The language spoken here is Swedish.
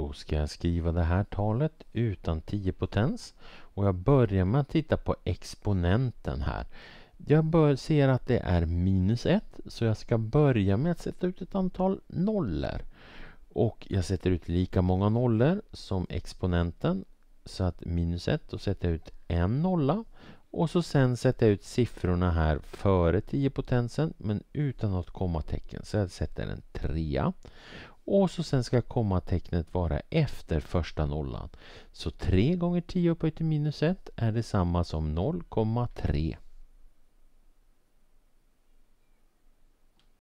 Då ska jag skriva det här talet utan 10 potens och jag börjar med att titta på exponenten här. Jag bör, ser att det är minus 1 så jag ska börja med att sätta ut ett antal nollor. Och jag sätter ut lika många nollor som exponenten så att minus 1, då sätter jag ut en nolla och så sen sätter jag ut siffrorna här före 10 potensen men utan något kommatecken. Så jag sätter en trea och så sen ska kommatecknet vara efter första nollan. Så 3 gånger 10 upphöjt till minus 1 är detsamma som 0,3.